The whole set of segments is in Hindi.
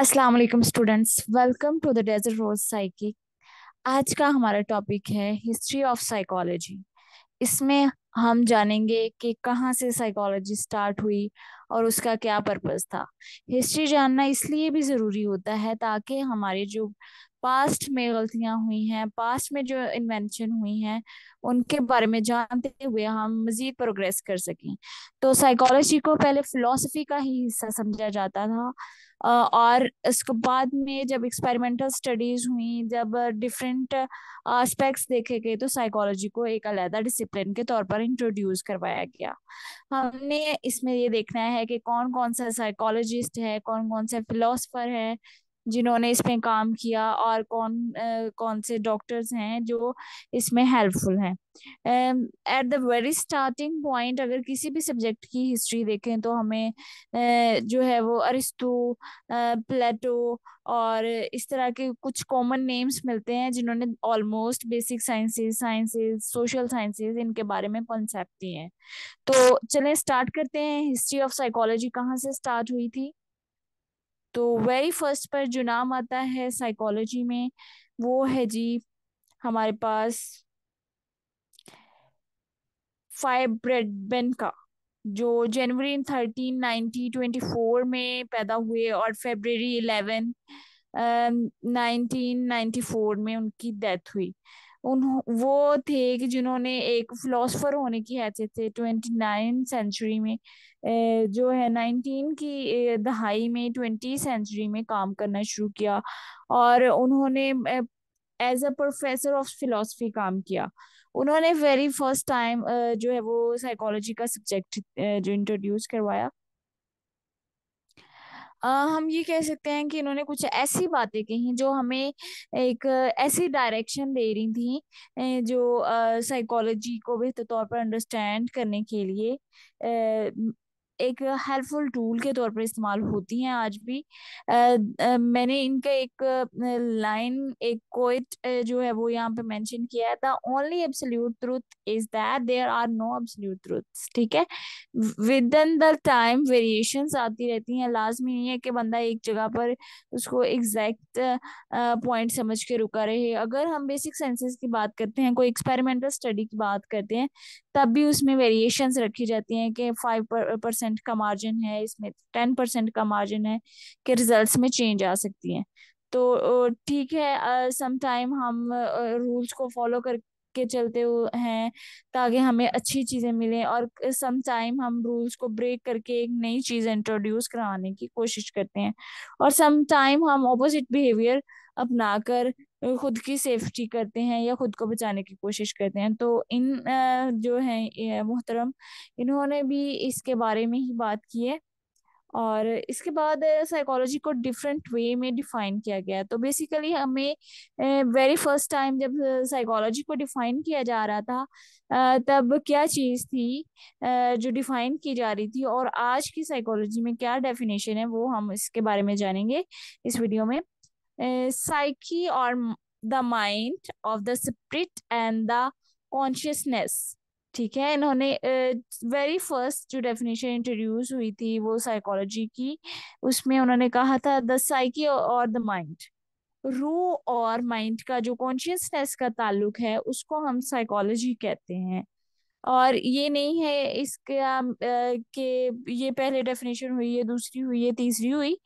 अस्सलाम वालेकुम students welcome to the desert rose psychic आज का हमारा टॉपिक है हिस्ट्री ऑफ साइकोलॉजी इसमें हम जानेंगे कि कहाँ से साइकोलॉजी स्टार्ट हुई और उसका क्या पर्पस था हिस्ट्री जानना इसलिए भी ज़रूरी होता है ताकि हमारे जो पास्ट में गलतियां हुई हैं पास्ट में जो इन्वेंशन हुई हैं उनके बारे में जानते हुए हम मज़ीद प्रोग्रेस कर सकें तो साइकोलॉजी को पहले फिलोसफी का ही हिस्सा समझा जाता था और इसको बाद में जब एक्सपेरिमेंटल स्टडीज़ हुई जब डिफरेंट आस्पेक्ट्स देखे गए तो साइकोलॉजी को एक अलहदा डिसिप्लिन के तौर पर इंट्रोड्यूस करवाया गया हमने इसमें ये देखना है कि कौन कौन सा साइकोलॉजिस्ट है कौन कौन सा फिलोसफर है जिन्होंने इसमें काम किया और कौन कौन से डॉक्टर्स हैं जो इसमें हेल्पफुल हैं at the very starting point अगर किसी भी सब्जेक्ट की हिस्ट्री देखें तो हमें आ, जो है वो अरिस्तो प्लेटो और इस तरह के कुछ कॉमन नेम्स मिलते हैं जिन्होंने almost basic sciences sciences social sciences इनके बारे में कॉन्सेप्ट दिए हैं तो चलें स्टार्ट करते हैं हिस्ट्री ऑफ साइकोलॉजी कहाँ से स्टार्ट हुई थी तो वेरी फर्स्ट पर जो नाम आता है साइकोलॉजी में वो है जी हमारे पास फाइब्रेडबेन का जो January thirteen nineteen twenty four में पैदा हुए और February eleven nineteen ninety four में उनकी डेथ हुई उन वो थे कि जिन्होंने एक फिलोसफर होने की हैसियत से ट्वेंटी नाइन सेंचुरी में जो है नाइनटीन की दहाई में ट्वेंटी सेंचुरी में काम करना शुरू किया और उन्होंने as a professor of philosophy काम किया उन्होंने वेरी फर्स्ट टाइम जो है वो साइकोलॉजी का सब्जेक्ट जो इंट्रोड्यूस करवाया हम ये कह सकते हैं कि इन्होंने कुछ ऐसी बातें कही जो हमें एक ऐसी डायरेक्शन दे रही थी जो साइकोलॉजी को बेहतर तौर पर अंडरस्टैंड करने के लिए एक हेल्पफुल टूल के तौर पर इस्तेमाल होती हैं आज भी आ, आ, मैंने इनका एक लाइन एक कोइट जो है वो यहाँ पे मेंशन किया है the only absolute truth is that there are no absolute truth ठीक है within the time variation आती रहती हैं लाजमी नहीं है कि बंदा एक जगह पर उसको एग्जैक्ट पॉइंट समझ के रुका रहे अगर हम बेसिक साइंसिस की बात करते हैं कोई एक्सपेरिमेंटल स्टडी की बात करते हैं तब भी उसमें वेरिएशंस रखी जाती हैं कि फाइव परसेंट का मार्जिन है इसमें टेन परसेंट का मार्जिन है कि रिजल्ट्स में चेंज आ सकती हैं तो ठीक है समटाइम हम रूल्स को फॉलो कर के चलते हैं ताकि हमें अच्छी चीज़ें मिलें और सम टाइम हम रूल्स को ब्रेक करके एक नई चीज़ इंट्रोड्यूस कराने की कोशिश करते हैं और सम टाइम हम ऑपोजिट बिहेवियर अपना कर खुद की सेफ्टी करते हैं या खुद को बचाने की कोशिश करते हैं तो इन जो है मोहतरम इन्होंने भी इसके बारे में ही बात की है और इसके बाद साइकोलॉजी को डिफरेंट वे में डिफाइन किया गया तो बेसिकली हमें वेरी फर्स्ट टाइम जब साइकोलॉजी को डिफाइन किया जा रहा था तब क्या चीज़ थी जो डिफाइन की जा रही थी और आज की साइकोलॉजी में क्या डेफिनेशन है वो हम इसके बारे में जानेंगे इस वीडियो में psyche eh, psyche or the mind of the spirit and the consciousness ठीक है इन्होंने वेरी eh, फर्स्ट जो डेफिनेशन इंट्रोड्यूस हुई थी वो साइकोलॉजी की उसमें उन्होंने कहा था द साइकी और द माइंड रू और माइंड का जो कॉन्शियसनेस का ताल्लुक है उसको हम साइकोलॉजी कहते हैं और ये नहीं है इसका eh, के ये पहले डेफिनेशन हुई है दूसरी हुई है तीसरी हुई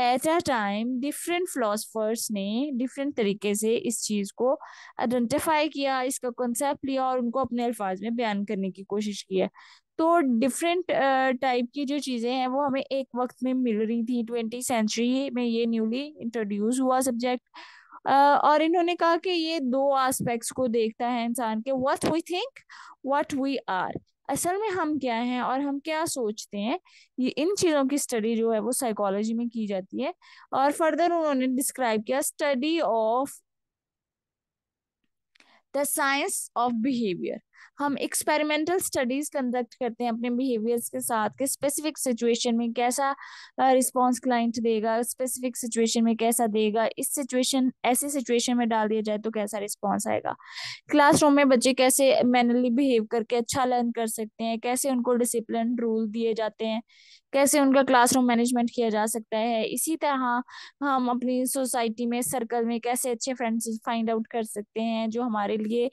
at a time different philosophers ने डिफरेंट तरीके से इस चीज़ को आइडेंटिफाई किया इसका कॉन्सेप्ट लिया और उनको अपने अल्फाज में बयान करने की कोशिश की है तो डिफरेंट टाइप uh, की जो चीज़ें हैं वो हमें एक वक्त में मिल रही थी ट्वेंटी सेंचुरी में ये न्यूली इंट्रोड्यूस हुआ सब्जेक्ट uh, और इन्होंने कहा कि ये दो एस्पेक्ट्स को देखता है इंसान के what we think what we are असल में हम क्या हैं और हम क्या सोचते हैं ये इन चीज़ों की स्टडी जो है वो साइकोलॉजी में की जाती है और फर्दर उन्होंने डिस्क्राइब किया study of the science of behaviour हम एक्सपेरिमेंटल स्टडीज कंडक्ट करते हैं अपने बिहेवियर्स के साथ कि स्पेसिफिक सिचुएशन में कैसा रिस्पॉन्स क्लाइंट देगा स्पेसिफिक सिचुएशन में कैसा देगा इस सिचुएशन ऐसी सिचुएशन में डाल दिया जाए तो कैसा रिस्पॉन्स आएगा क्लासरूम में बच्चे कैसे मैनली बिहेव करके अच्छा लर्न कर सकते हैं कैसे उनको डिसिप्लिन रूल दिए जाते हैं कैसे उनका क्लासरूम मैनेजमेंट किया जा सकता है इसी तरह हम अपनी सोसाइटी में सर्कल में कैसे अच्छे फ्रेंड्स फाइंड आउट कर सकते हैं जो हमारे लिए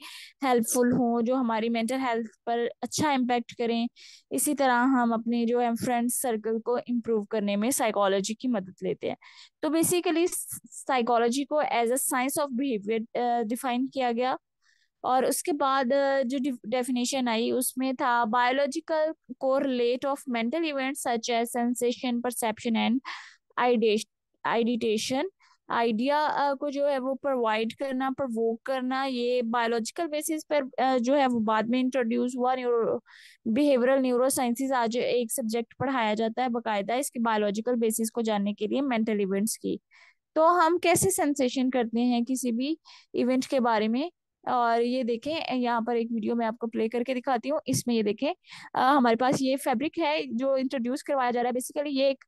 हेल्पफुल हों जो हमारी मेंटल हेल्थ पर अच्छा इम्पेक्ट करें इसी तरह हम अपने जो है फ्रेंड्स सर्कल को इम्प्रूव करने में साइकोलॉजी की मदद लेते हैं तो बेसिकली साइकोलॉजी को as a science of behaviour define किया गया और उसके बाद जो डेफिनेशन आई उसमें था biological correlate of mental event such as sensation perception and ideation idea को जो है वो प्रोवाइड करना प्रवोक करना ये बायोलॉजिकल बेसिस पर जो है वो बाद में इंट्रोड्यूस हुआ न्यूरो बिहेवियरल न्यूरो साइंसिस आज एक सब्जेक्ट पढ़ाया जाता है बकायदा इसके बायोलॉजिकल बेसिस को जानने के लिए मेंटल इवेंट्स की तो हम कैसे सेंसेशन करते हैं किसी भी इवेंट के बारे में और ये देखें यहाँ पर एक वीडियो मैं आपको प्ले करके दिखाती हूँ इसमें ये देखें आ, हमारे पास ये फैब्रिक है जो इंट्रोड्यूस करवाया जा रहा है बेसिकली ये एक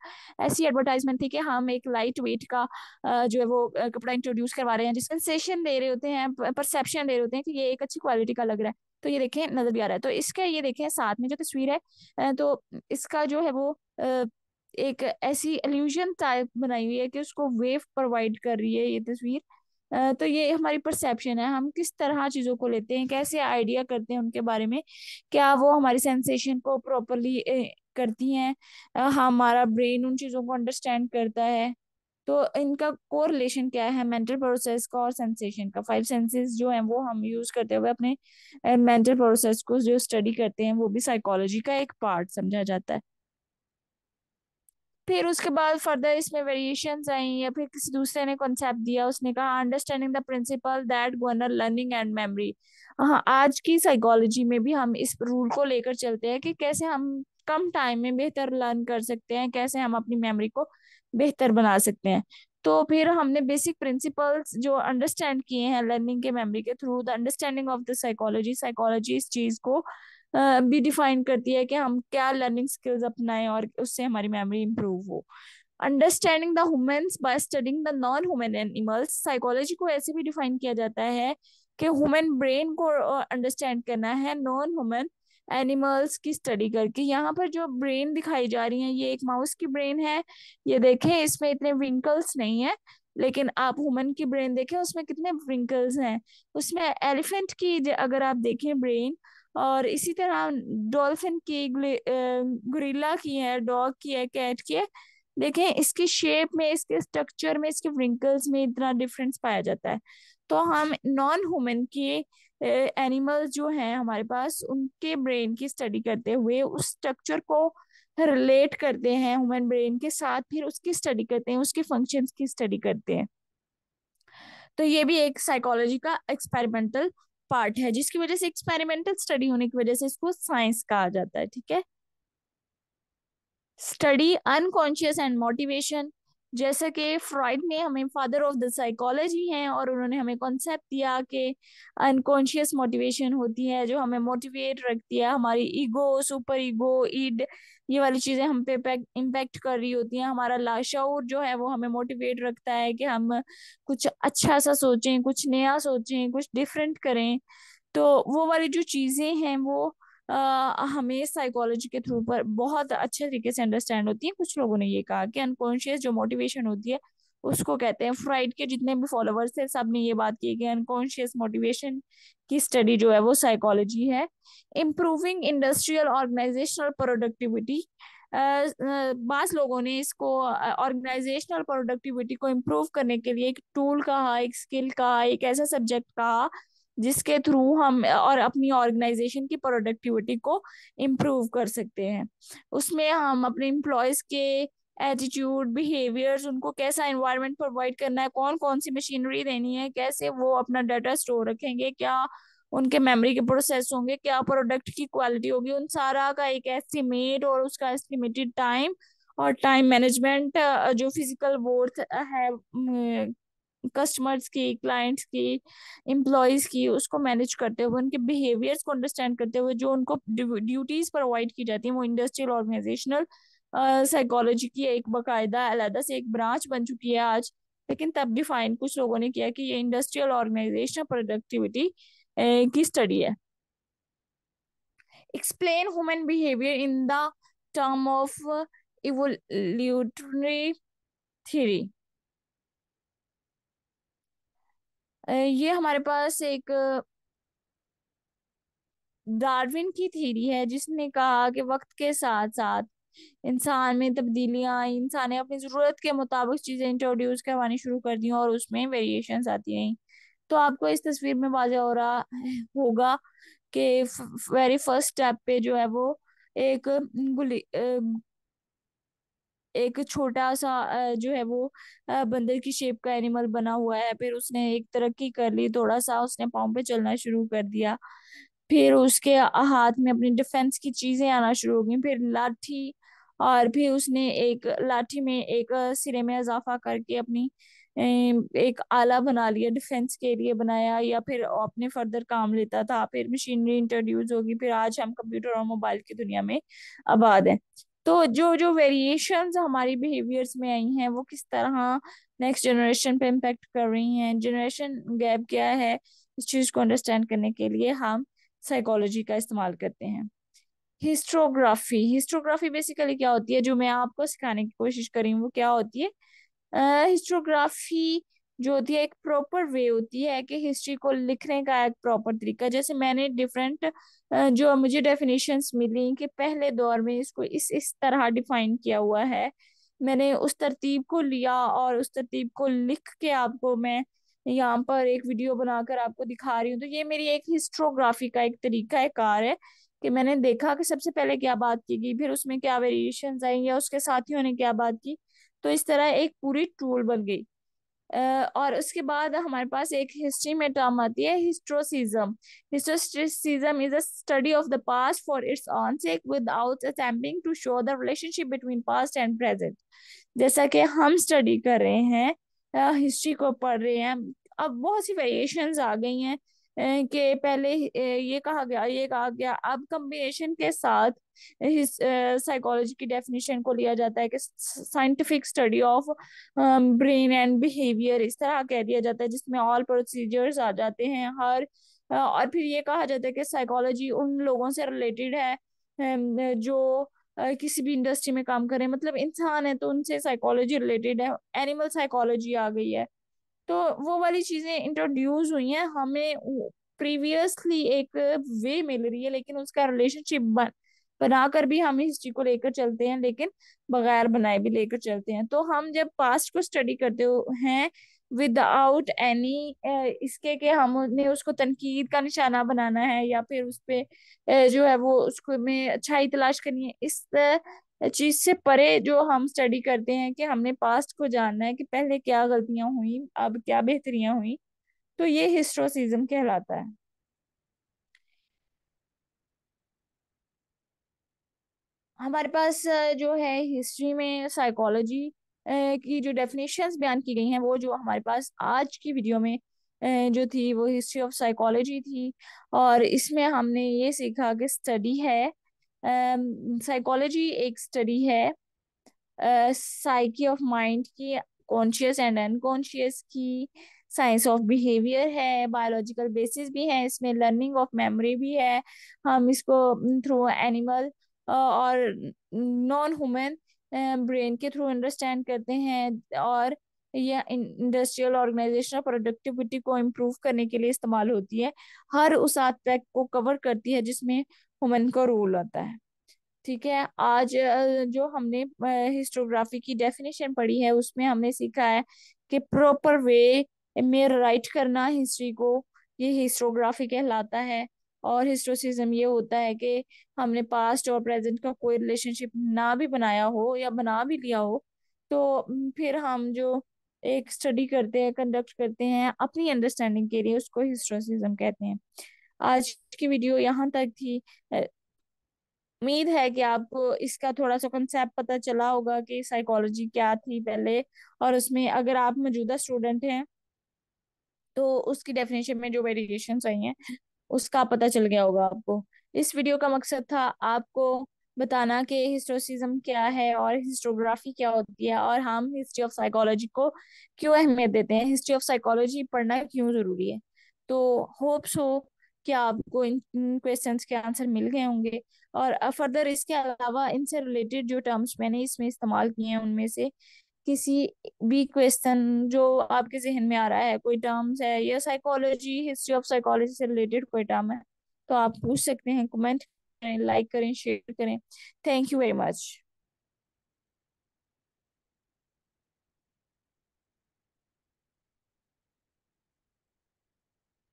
ऐसी एडवर्टाइजमेंट थी कि हम एक लाइट वेट का जो है वो कपड़ा इंट्रोड्यूस करवा रहे हैं जिस सेंसेशन दे रहे होते हैं परसेप्शन दे रहे होते हैं कि ये एक अच्छी क्वालिटी का लग रहा है तो ये देखें नजर भी आ रहा है तो इसका ये देखें साथ में जो तस्वीर है तो इसका जो है वो एक ऐसी एल्यूजन टाइप बनाई हुई है कि उसको वेव प्रोवाइड कर रही है ये तस्वीर तो ये हमारी परसेप्शन है हम किस तरह चीज़ों को लेते हैं कैसे आइडिया करते हैं उनके बारे में क्या वो हमारी सेंसेशन को प्रॉपरली करती हैं हमारा ब्रेन उन चीज़ों को अंडरस्टैंड करता है तो इनका कोरिलेशन क्या है मेंटल प्रोसेस का और सेंसेशन का फाइव सेंसेस जो है वो हम यूज करते हुए अपने मेंटल प्रोसेस को जो स्टडी करते हैं वो भी साइकोलॉजी का एक पार्ट समझा जाता है फिर उसके बाद फर्दर इसमें वेरिएशन आई या फिर किसी दूसरे ने कॉन्सेप्ट दिया उसने कहा understanding the principle that governor learning and memory हाँ आज की साइकोलॉजी में भी हम इस रूल को लेकर चलते हैं कि कैसे हम कम टाइम में बेहतर लर्न कर सकते हैं कैसे हम अपनी मेमोरी को बेहतर बना सकते हैं तो फिर हमने बेसिक प्रिंसिपल्स जो अंडरस्टैंड किए हैं लर्निंग के मेमोरी के through the understanding of the psychology psychology इस चीज़ को भी डिफाइन करती है कि हम क्या लर्निंग स्किल्स अपनाएं और उससे हमारी मेमोरी इंप्रूव हो understanding the humans by studying the non human animals psychology को ऐसे भी डिफाइन किया जाता है कि ह्यूमन ब्रेन को अंडरस्टैंड करना है नॉन ह्यूमन एनिमल्स की स्टडी करके यहाँ पर जो ब्रेन दिखाई जा रही है ये एक माउस की ब्रेन है ये देखें इसमें इतने विंकल्स नहीं है लेकिन आप हुमन की ब्रेन देखें उसमें कितने विंकल्स हैं उसमें एलिफेंट की अगर आप देखें ब्रेन और इसी तरह डॉल्फिन की गुरीला की है डॉग की है कैट की है देखें इसकी शेप में इसके स्ट्रक्चर में इसके व्रिंकल्स में इतना डिफरेंस पाया जाता है तो हम नॉन ह्यूमन के एनिमल्स जो हैं हमारे पास उनके ब्रेन की स्टडी करते हुए उस स्ट्रक्चर को रिलेट करते हैं ह्यूमन ब्रेन के साथ फिर उसकी स्टडी करते हैं उसके फंक्शंस की स्टडी करते हैं तो ये भी एक साइकोलॉजी का एक्सपेरिमेंटल पार्ट है जिसकी वजह से एक्सपेरिमेंटल स्टडी होने की वजह से इसको साइंस कहा जाता है ठीक है स्टडी अनकॉन्शियस एंड मोटिवेशन जैसे कि फ्रॉइड ने हमें फादर ऑफ द साइकोलॉजी हैं और उन्होंने हमें कॉन्सेप्ट दिया कि अनकॉन्शियस मोटिवेशन होती है जो हमें मोटिवेट रखती है हमारी ईगो सुपर ईगो ईड ये वाली चीजें हम पे इम्पैक्ट कर रही होती हैं हमारा लाशाऊर जो है वो हमें मोटिवेट रखता है कि हम कुछ अच्छा सा सोचें कुछ नया सोचें कुछ डिफरेंट करें तो वो वाली जो चीजें हैं वो आ, हमें साइकोलॉजी के थ्रू पर बहुत अच्छे तरीके से अंडरस्टैंड होती है कुछ लोगों ने ये कहा कि अनकॉन्शियस जो मोटिवेशन होती है उसको कहते हैं फ्राइड के जितने भी फॉलोवर्स थे सब ने ये बात की कि अनकॉन्शियस मोटिवेशन की स्टडी जो है वो साइकोलॉजी है इम्प्रूविंग इंडस्ट्रियल ऑर्गेनाइजेशनल प्रोडक्टिविटी बास लोगों ने इसको ऑर्गेनाइजेशनल प्रोडक्टिविटी को इम्प्रूव करने के लिए एक टूल कहा एक स्किल कहा एक ऐसा सब्जेक्ट कहा जिसके थ्रू हम और अपनी ऑर्गेनाइजेशन की प्रोडक्टिविटी को इम्प्रूव कर सकते हैं उसमें हम अपने इम्प्लॉयज के एटीट्यूड बिहेवियर्स उनको कैसा एनवायरनमेंट प्रोवाइड करना है कौन कौन सी मशीनरी देनी है कैसे वो अपना डाटा स्टोर रखेंगे क्या उनके मेमोरी के प्रोसेस होंगे क्या प्रोडक्ट की क्वालिटी होगी उन सारा का एक एस्टिमेट और उसका एस्टिमेटेड टाइम और टाइम मैनेजमेंट जो फिजिकल वर्थ है कस्टमर्स की क्लाइंट्स की एम्प्लॉयज़ की उसको मैनेज करते हुए उनके बिहेवियर्स को अंडरस्टैंड करते हुए जो उनको ड्यूटीज़ प्रोवाइड की जाती हैं वो इंडस्ट्रियल ऑर्गेनाइजेशनल साइकोलॉजी की एक बाकायदा अलहदा से एक ब्रांच बन चुकी है आज लेकिन तब भी फाइन कुछ लोगों ने किया कि ये इंडस्ट्रियल ऑर्गेनाइजेशनल प्रोडक्टिविटी की स्टडी है explain human behaviour in the term of evolutionary theory ये हमारे पास एक डार्विन की थ्योरी है जिसने कहा कि वक्त के साथ साथ इंसान में तब्दीलियाँ आई इंसान ने अपनी ज़रूरत के मुताबिक चीज़ें इंट्रोड्यूस करवानी शुरू कर दी और उसमें वेरिएशंस आती रहीं तो आपको इस तस्वीर में वाजह हो रहा होगा कि वेरी फर्स्ट स्टेप पे जो है वो एक गुली एक छोटा सा जो है वो बंदर की शेप का एनिमल बना हुआ है फिर उसने एक तरक्की कर ली थोड़ा सा उसने पाँव पे चलना शुरू कर दिया फिर उसके हाथ में अपनी डिफेंस की चीजें आना शुरू हो गई फिर लाठी और फिर उसने एक लाठी में एक सिरे में इजाफा करके अपनी एक आला बना लिया डिफेंस के लिए बनाया या फिर अपने फर्दर काम लेता था फिर मशीनरी इंट्रोड्यूस होगी फिर आज हम कंप्यूटर और मोबाइल की दुनिया में आबाद हैं तो जो जो वेरिएशंस हमारी बिहेवियर्स में आई हैं वो किस तरह नेक्स्ट जनरेशन पे इम्पेक्ट कर रही हैं जनरेशन गैप क्या है इस चीज़ को अंडरस्टैंड करने के लिए हम साइकोलॉजी का इस्तेमाल करते हैं हिस्ट्रोग्राफी हिस्ट्रोग्राफी बेसिकली क्या होती है जो मैं आपको सिखाने की कोशिश करी वो क्या होती है हिस्ट्रोग्राफी uh, जो होती है एक प्रॉपर वे होती है कि हिस्ट्री को लिखने का एक प्रॉपर तरीका जैसे मैंने डिफरेंट जो मुझे डेफिनेशंस मिली कि पहले दौर में इसको इस इस तरह डिफाइन किया हुआ है मैंने उस तरतीब को लिया और उस तरतीब को लिख के आपको मैं यहाँ पर एक वीडियो बनाकर आपको दिखा रही हूँ तो ये मेरी एक हिस्ट्रोग्राफी का एक तरीका कार है कि मैंने देखा कि सबसे पहले क्या बात की गई फिर उसमें क्या वेरिएशन आई या उसके साथियों ने क्या बात की तो इस तरह एक पूरी टूल बन गई और उसके बाद हमारे पास एक हिस्ट्री में टर्म आती है historicism historicism is a study of the past for its own sake without attempting to show the relationship between past and present जैसा कि हम स्टडी कर रहे हैं हिस्ट्री को पढ़ रहे हैं अब बहुत सी वेरिएशंस आ गई हैं के पहले ये कहा गया ये कहा गया अब कम्बिनेशन के साथ साइकोलॉजी की डेफिनेशन को लिया जाता है कि scientific study of brain and behaviour इस तरह कह दिया जाता है जिसमें ऑल प्रोसीजर्स आ जाते हैं हर और फिर ये कहा जाता है कि साइकोलॉजी उन लोगों से रिलेटेड है जो किसी भी इंडस्ट्री में काम करें मतलब इंसान है तो उनसे साइकोलॉजी रिलेटेड है एनिमल साइकोलॉजी आ गई है तो वो वाली चीजें इंट्रोड्यूस हुई हैं हमें प्रीवियसली एक वे मिल रही है लेकिन उसका रिलेशनशिप बन बनाकर भी हम हिस्ट्री को लेकर चलते हैं लेकिन बगैर बनाए भी लेकर चलते हैं तो हम जब पास्ट को स्टडी करते हैं विदाउट एनी इसके कि हमने उसको तनकीद का निशाना बनाना है या फिर उस पर जो है वो उसको में अच्छाई तलाश करनी है इस चीज से परे जो हम स्टडी करते हैं कि हमने पास्ट को जानना है कि पहले क्या गलतियां हुई अब क्या बेहतरियां हुई तो ये हिस्ट्रोसिज्म कहलाता है हमारे पास जो है हिस्ट्री में साइकोलॉजी की जो डेफिनेशंस बयान की गई हैं वो जो हमारे पास आज की वीडियो में जो थी वो हिस्ट्री ऑफ साइकोलॉजी थी और इसमें हमने ये सीखा कि स्टडी है साइकोलॉजी एक स्टडी है साइकी ऑफ माइंड की कॉन्शियस एंड अनकॉन्शियस की साइंस ऑफ बिहेवियर है बायोलॉजिकल बेसिस भी है इसमें लर्निंग ऑफ मेमोरी भी है हम इसको थ्रू एनिमल और नॉन ह्यूमन ब्रेन के थ्रू अंडरस्टैंड करते हैं और यह इंडस्ट्रियल ऑर्गेनाइजेशन प्रोडक्टिविटी को इम्प्रूव करने के लिए इस्तेमाल होती है हर उस आस्पेक्ट को कवर करती है जिसमें हुमन का रोल आता है ठीक है आज जो हमने हिस्टोग्राफी की डेफिनेशन पढ़ी है उसमें हमने सीखा है कि प्रॉपर वे में राइट करना हिस्ट्री को ये हिस्टोग्राफी कहलाता है और हिस्टोसिज्म ये होता है कि हमने पास्ट और प्रेजेंट का कोई रिलेशनशिप ना भी बनाया हो या बना भी लिया हो तो फिर हम जो एक स्टडी करते हैं कंडक्ट करते हैं अपनी अंडरस्टैंडिंग के लिए उसको हिस्टोसिज्म कहते हैं आज की वीडियो यहाँ तक थी उम्मीद है कि आपको इसका थोड़ा सा कंसेप्ट पता चला होगा कि साइकोलॉजी क्या थी पहले और उसमें अगर आप मौजूदा स्टूडेंट हैं तो उसकी डेफिनेशन में जो वेरिएशन आई हैं उसका पता चल गया होगा आपको इस वीडियो का मकसद था आपको बताना कि हिस्टोसिज्म क्या है और हिस्टोग्राफी क्या होती है और हम हिस्ट्री ऑफ साइकोलॉजी को क्यों अहमियत देते हैं हिस्ट्री ऑफ साइकोलॉजी पढ़ना क्यों ज़रूरी है तो होप्स हो कि आपको इन क्वेश्चन के आंसर मिल गए होंगे और फर्दर इसके अलावा इनसे रिलेटेड जो टर्म्स मैंने इसमें इस्तेमाल किए हैं उनमें से किसी भी क्वेश्चन जो आपके जहन में आ रहा है कोई टर्म्स है या साइकोलॉजी हिस्ट्री ऑफ साइकोलॉजी से रिलेटेड कोई टर्म है तो आप पूछ सकते हैं कमेंट करें लाइक करें शेयर करें थैंक यू वेरी मच